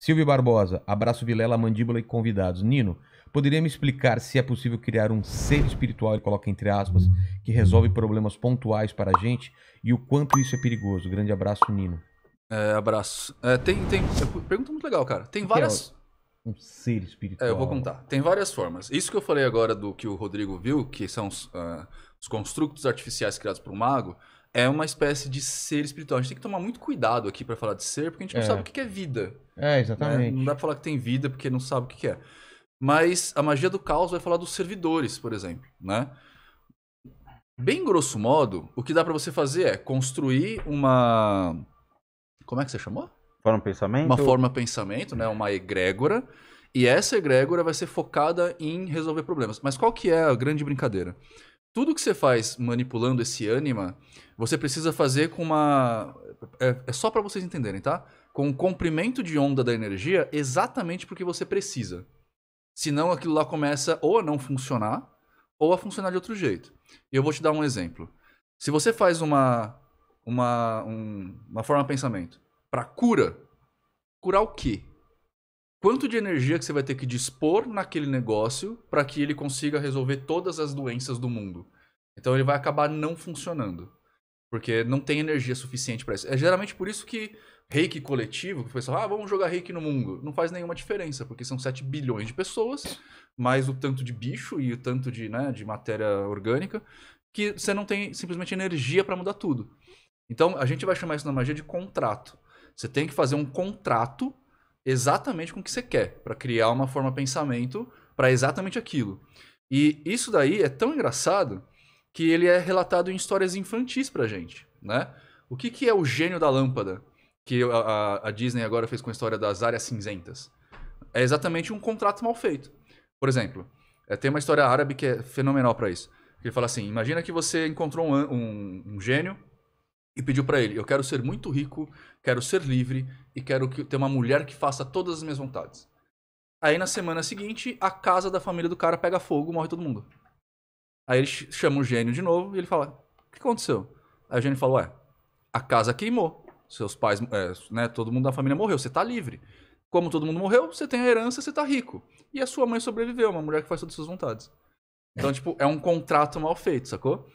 Silvio Barbosa, abraço Vilela, mandíbula e convidados. Nino, poderia me explicar se é possível criar um ser espiritual, ele coloca entre aspas, que resolve problemas pontuais para a gente e o quanto isso é perigoso? Grande abraço, Nino. É, abraço. É, tem, tem. É, pergunta muito legal, cara. Tem é várias um ser espiritual? É, eu vou contar. Tem várias formas. Isso que eu falei agora do que o Rodrigo viu, que são os, uh, os construtos artificiais criados por um mago, é uma espécie de ser espiritual. A gente tem que tomar muito cuidado aqui para falar de ser, porque a gente não é. sabe o que é vida. É, exatamente. Né? Não dá para falar que tem vida porque não sabe o que é. Mas a magia do caos vai falar dos servidores, por exemplo, né? Bem grosso modo, o que dá para você fazer é construir uma como é que você chamou? Forma pensamento? Uma forma pensamento, né? Uma egrégora. E essa egrégora vai ser focada em resolver problemas. Mas qual que é a grande brincadeira? Tudo que você faz manipulando esse ânima, você precisa fazer com uma... É, é só para vocês entenderem, tá? Com um comprimento de onda da energia exatamente porque você precisa. Senão aquilo lá começa ou a não funcionar, ou a funcionar de outro jeito. E eu vou te dar um exemplo. Se você faz uma, uma, um, uma forma de pensamento para cura. Curar o quê? Quanto de energia que você vai ter que dispor naquele negócio para que ele consiga resolver todas as doenças do mundo? Então ele vai acabar não funcionando, porque não tem energia suficiente para isso. É geralmente por isso que reiki coletivo, que o pessoal, ah, vamos jogar reiki no mundo, não faz nenhuma diferença, porque são 7 bilhões de pessoas, mais o tanto de bicho e o tanto de, né, de matéria orgânica, que você não tem simplesmente energia para mudar tudo. Então a gente vai chamar isso na magia de contrato. Você tem que fazer um contrato exatamente com o que você quer, para criar uma forma de pensamento para exatamente aquilo. E isso daí é tão engraçado que ele é relatado em histórias infantis pra gente, né? O que, que é o gênio da lâmpada que a, a Disney agora fez com a história das áreas cinzentas? É exatamente um contrato mal feito. Por exemplo, é, tem uma história árabe que é fenomenal para isso. Ele fala assim: imagina que você encontrou um, um, um gênio e pediu para ele: Eu quero ser muito rico, quero ser livre e quero que, ter uma mulher que faça todas as minhas vontades. Aí na semana seguinte, a casa da família do cara pega fogo, morre todo mundo. Aí ele chama o gênio de novo e ele fala: O que aconteceu? Aí o gênio falou: Ué, a casa queimou. Seus pais, é, né, todo mundo da família morreu, você tá livre. Como todo mundo morreu, você tem a herança, você tá rico. E a sua mãe sobreviveu, uma mulher que faz todas as suas vontades. Então, tipo, é um contrato mal feito, sacou?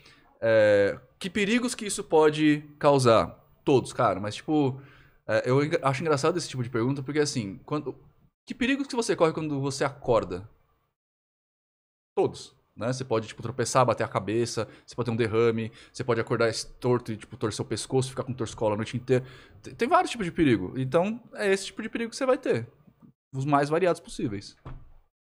É, que perigos que isso pode causar? Todos, cara, mas tipo, é, eu acho engraçado esse tipo de pergunta, porque assim, quando, que perigos que você corre quando você acorda? Todos. Né? Você pode, tipo, tropeçar, bater a cabeça, você pode ter um derrame, você pode acordar torto e, tipo, torcer o pescoço, ficar com torcicola a noite inteira. Tem, tem vários tipos de perigo. Então, é esse tipo de perigo que você vai ter. Os mais variados possíveis.